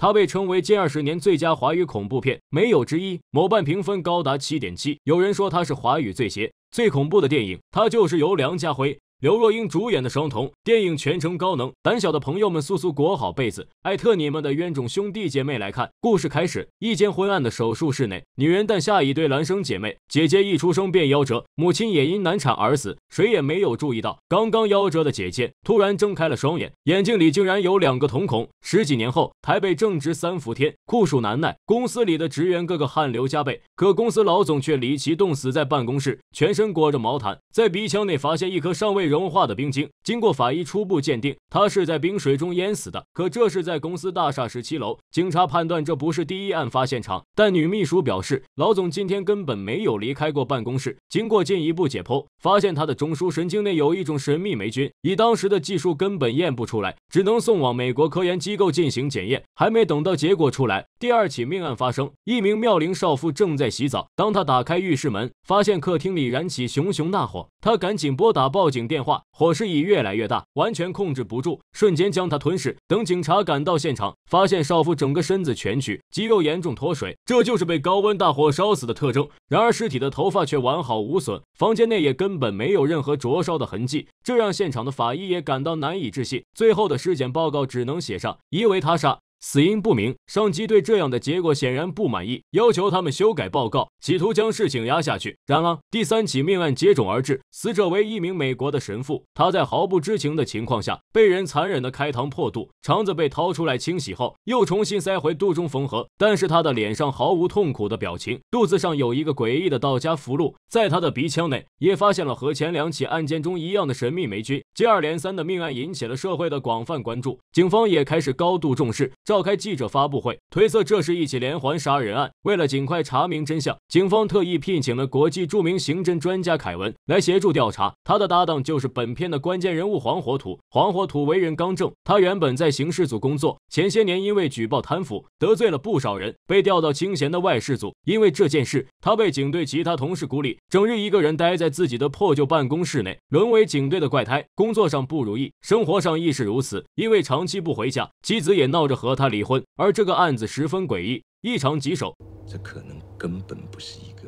它被称为近二十年最佳华语恐怖片，没有之一。某瓣评分高达七点七。有人说它是华语最邪、最恐怖的电影，它就是由梁家辉。刘若英主演的《双瞳》电影全程高能，胆小的朋友们速速裹好被子，艾特你们的冤种兄弟姐妹来看。故事开始，一间昏暗的手术室内，女人诞下一对孪生姐妹，姐姐一出生便夭折，母亲也因难产而死，谁也没有注意到，刚刚夭折的姐姐突然睁开了双眼，眼睛里竟然有两个瞳孔。十几年后，台北正值三伏天，酷暑难耐，公司里的职员个个汗流浃背，可公司老总却离奇冻死在办公室，全身裹着毛毯，在鼻腔内发现一颗尚未。融化的冰晶经过法医初步鉴定，他是在冰水中淹死的。可这是在公司大厦十七楼，警察判断这不是第一案发现场。但女秘书表示，老总今天根本没有离开过办公室。经过进一步解剖，发现他的中枢神经内有一种神秘霉菌，以当时的技术根本验不出来，只能送往美国科研机构进行检验。还没等到结果出来，第二起命案发生。一名妙龄少妇正在洗澡，当她打开浴室门，发现客厅里燃起熊熊大火，她赶紧拨打报警电。火势已越来越大，完全控制不住，瞬间将他吞噬。等警察赶到现场，发现少妇整个身子蜷曲，肌肉严重脱水，这就是被高温大火烧死的特征。然而尸体的头发却完好无损，房间内也根本没有任何灼烧的痕迹，这让现场的法医也感到难以置信。最后的尸检报告只能写上因为他杀。死因不明，上级对这样的结果显然不满意，要求他们修改报告，企图将事情压下去。然而，第三起命案接踵而至，死者为一名美国的神父，他在毫不知情的情况下被人残忍地开膛破肚，肠子被掏出来清洗后又重新塞回肚中缝合，但是他的脸上毫无痛苦的表情，肚子上有一个诡异的道家符箓，在他的鼻腔内也发现了和前两起案件中一样的神秘霉菌。接二连三的命案引起了社会的广泛关注，警方也开始高度重视。召开记者发布会，推测这是一起连环杀人案。为了尽快查明真相，警方特意聘请了国际著名刑侦专家凯文来协助调查。他的搭档就是本片的关键人物黄火土。黄火土为人刚正，他原本在刑事组工作，前些年因为举报贪腐得罪了不少人，被调到清闲的外事组。因为这件事，他被警队其他同事孤立，整日一个人待在自己的破旧办公室内，沦为警队的怪胎。工作上不如意，生活上亦是如此。因为长期不回家，妻子也闹着和。他离婚，而这个案子十分诡异，异常棘手。这可能根本不是一个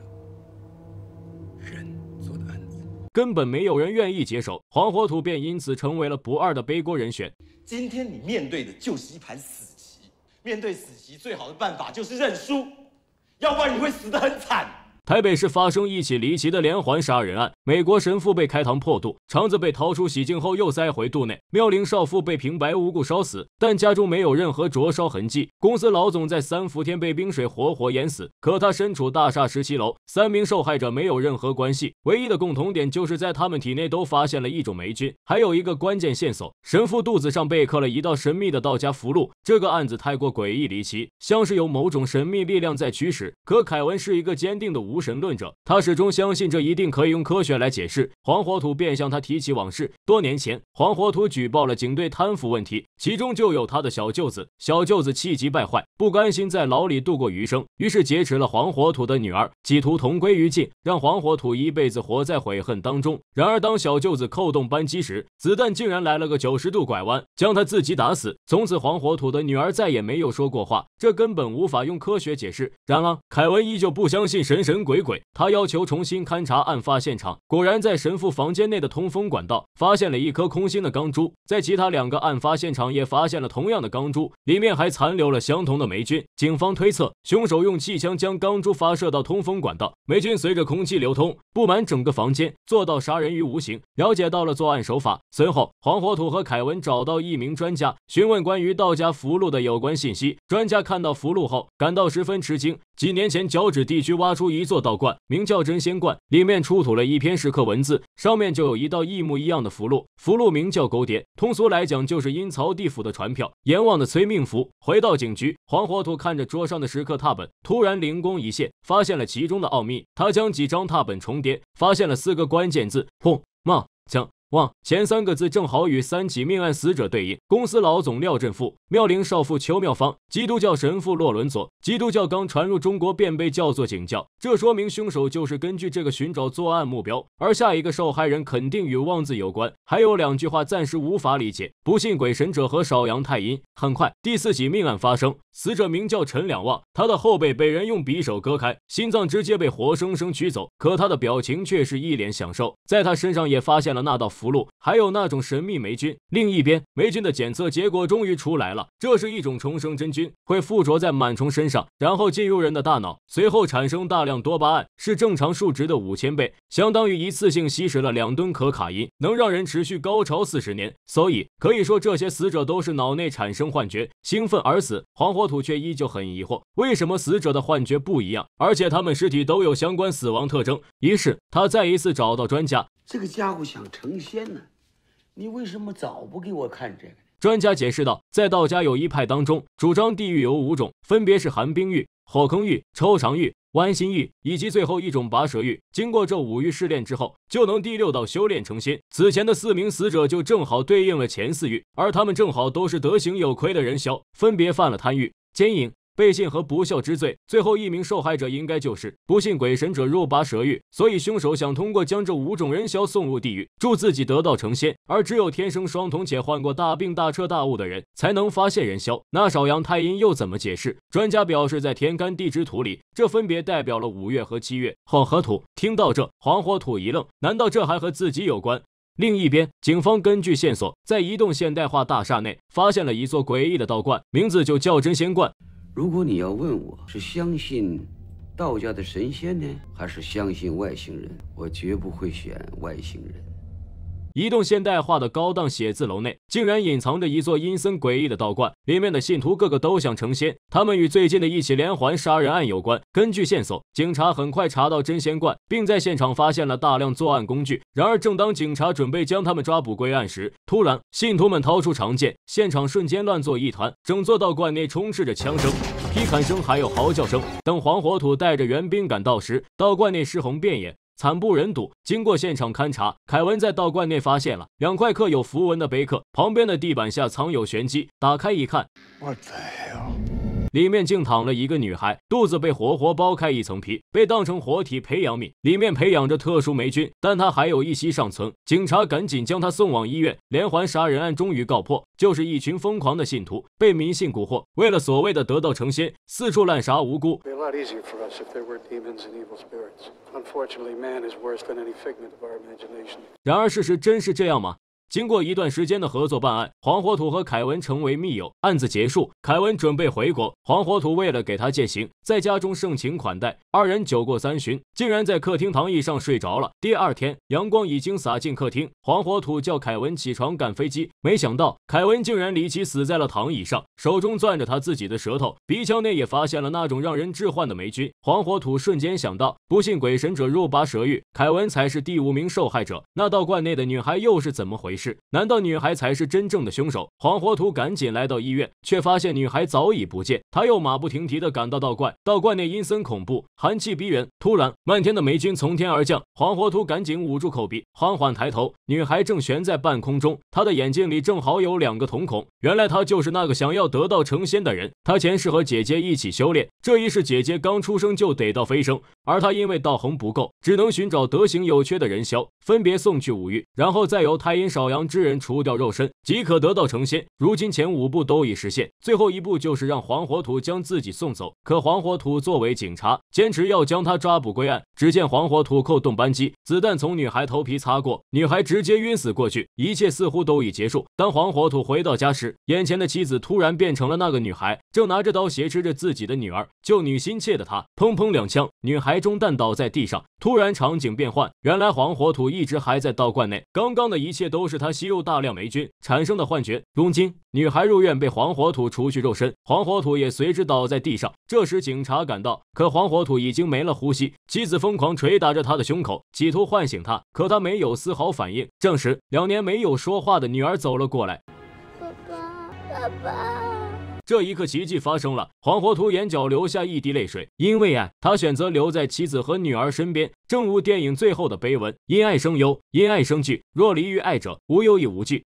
人做的案子，根本没有人愿意接手。黄火土便因此成为了不二的背锅人选。今天你面对的就是一盘死棋，面对死棋最好的办法就是认输，要不然你会死得很惨。台北市发生一起离奇的连环杀人案，美国神父被开膛破肚，肠子被掏出洗净后又塞回肚内；妙龄少妇被平白无故烧死，但家中没有任何灼烧痕迹；公司老总在三伏天被冰水活活淹死，可他身处大厦十七楼。三名受害者没有任何关系，唯一的共同点就是在他们体内都发现了一种霉菌。还有一个关键线索，神父肚子上被刻了一道神秘的道家符箓。这个案子太过诡异离奇，像是有某种神秘力量在驱使。可凯文是一个坚定的无。无神论者，他始终相信这一定可以用科学来解释。黄火土便向他提起往事：多年前，黄火土举报了警队贪腐问题，其中就有他的小舅子。小舅子气急败坏，不甘心在牢里度过余生，于是劫持了黄火土的女儿，企图同归于尽，让黄火土一辈子活在悔恨当中。然而，当小舅子扣动扳机时，子弹竟然来了个九十度拐弯，将他自己打死。从此，黄火土的女儿再也没有说过话，这根本无法用科学解释。然而，凯文依旧不相信神神。鬼鬼，他要求重新勘察案发现场，果然在神父房间内的通风管道发现了一颗空心的钢珠，在其他两个案发现场也发现了同样的钢珠，里面还残留了相同的霉菌。警方推测，凶手用气枪将钢珠发射到通风管道，霉菌随着空气流通布满整个房间，做到杀人于无形。了解到了作案手法，随后黄火土和凯文找到一名专家，询问关于道家符箓的有关信息。专家看到符箓后，感到十分吃惊。几年前，脚趾地区挖出一座道观，名叫真仙观，里面出土了一篇石刻文字，上面就有一道一模一样的符箓，符箓名叫勾碟，通俗来讲就是阴曹地府的传票，阎王的催命符。回到警局，黄火土看着桌上的石刻拓本，突然灵光一现，发现了其中的奥秘。他将几张拓本重叠，发现了四个关键字：破、骂、将。望前三个字正好与三起命案死者对应：公司老总廖振富、妙龄少妇邱妙芳、基督教神父洛伦佐。基督教刚传入中国便被叫做警教，这说明凶手就是根据这个寻找作案目标。而下一个受害人肯定与望字有关。还有两句话暂时无法理解：不信鬼神者和少阳太阴。很快，第四起命案发生，死者名叫陈两望，他的后背被人用匕首割开，心脏直接被活生生取走，可他的表情却是一脸享受。在他身上也发现了那道。福禄，还有那种神秘霉菌。另一边，霉菌的检测结果终于出来了，这是一种重生真菌，会附着在螨虫身上，然后进入人的大脑，随后产生大量多巴胺，是正常数值的五千倍，相当于一次性吸食了两吨可卡因，能让人持续高潮四十年。所以可以说，这些死者都是脑内产生幻觉、兴奋而死。黄火土却依旧很疑惑，为什么死者的幻觉不一样，而且他们尸体都有相关死亡特征。于是他再一次找到专家。这个家伙想成仙呢，你为什么早不给我看这个？专家解释道，在道家有一派当中，主张地狱有五种，分别是寒冰狱、火坑狱、抽肠狱、剜心狱，以及最后一种拔舌狱。经过这五狱试炼之后，就能第六道修炼成仙。此前的四名死者就正好对应了前四狱，而他们正好都是德行有亏的人，消分别犯了贪欲、奸淫。背信和不孝之罪，最后一名受害者应该就是不信鬼神者若拔舌狱，所以凶手想通过将这五种人消送入地狱，助自己得道成仙。而只有天生双瞳且患过大病、大彻大悟的人，才能发现人消。那少阳太阴又怎么解释？专家表示，在天干地支图里，这分别代表了五月和七月。黄和土，听到这黄火土一愣，难道这还和自己有关？另一边，警方根据线索，在一栋现代化大厦内发现了一座诡异的道观，名字就叫真仙观。如果你要问我是相信道家的神仙呢，还是相信外星人，我绝不会选外星人。一栋现代化的高档写字楼内，竟然隐藏着一座阴森诡异的道观。里面的信徒个个都想成仙，他们与最近的一起连环杀人案有关。根据线索，警察很快查到真仙观，并在现场发现了大量作案工具。然而，正当警察准备将他们抓捕归案时，突然信徒们掏出长剑，现场瞬间乱作一团。整座道观内充斥着枪声、劈砍声，还有嚎叫声。等黄火土带着援兵赶到时，道观内尸横遍野。惨不忍睹。经过现场勘查，凯文在道观内发现了两块刻有符文的碑刻，旁边的地板下藏有玄机。打开一看。里面竟躺了一个女孩，肚子被活活剥开一层皮，被当成活体培养皿，里面培养着特殊霉菌，但她还有一息尚存。警察赶紧将她送往医院。连环杀人案终于告破，就是一群疯狂的信徒被迷信蛊惑，为了所谓的得道成仙，四处滥杀无辜。然而，事实真是这样吗？经过一段时间的合作办案，黄火土和凯文成为密友。案子结束，凯文准备回国，黄火土为了给他践行，在家中盛情款待。二人酒过三巡，竟然在客厅躺椅上睡着了。第二天，阳光已经洒进客厅，黄火土叫凯文起床赶飞机，没想到凯文竟然离奇死在了躺椅上，手中攥着他自己的舌头，鼻腔内也发现了那种让人致幻的霉菌。黄火土瞬间想到，不信鬼神者入拔舌狱，凯文才是第五名受害者。那道观内的女孩又是怎么回事？是？难道女孩才是真正的凶手？黄火土赶紧来到医院，却发现女孩早已不见。他又马不停蹄地赶到道观，道观内阴森恐怖，寒气逼人。突然，漫天的霉菌从天而降，黄火土赶紧捂住口鼻，缓缓抬头，女孩正悬在半空中，她的眼睛里正好有两个瞳孔。原来她就是那个想要得道成仙的人。她前世和姐姐一起修炼，这一世姐姐刚出生就得到飞升。而他因为道行不够，只能寻找德行有缺的人消，分别送去五域，然后再由太阴少阳之人除掉肉身，即可得道成仙。如今前五步都已实现，最后一步就是让黄火土将自己送走。可黄火土作为警察，坚持要将他抓捕归案。只见黄火土扣动扳机，子弹从女孩头皮擦过，女孩直接晕死过去。一切似乎都已结束。当黄火土回到家时，眼前的妻子突然变成了那个女孩，正拿着刀挟持着自己的女儿。救女心切的他，砰砰两枪，女孩。白中弹倒在地上，突然场景变换，原来黄火土一直还在道观内，刚刚的一切都是他吸入大量霉菌产生的幻觉。如今女孩入院，被黄火土除去肉身，黄火土也随之倒在地上。这时警察赶到，可黄火土已经没了呼吸，妻子疯狂捶打着他的胸口，企图唤醒他，可他没有丝毫反应。这时，两年没有说话的女儿走了过来，爸爸，爸爸。这一刻，奇迹发生了。黄火图眼角留下一滴泪水，因为爱，他选择留在妻子和女儿身边。正如电影最后的碑文：因爱生忧，因爱生惧。若离于爱者，无忧亦无惧。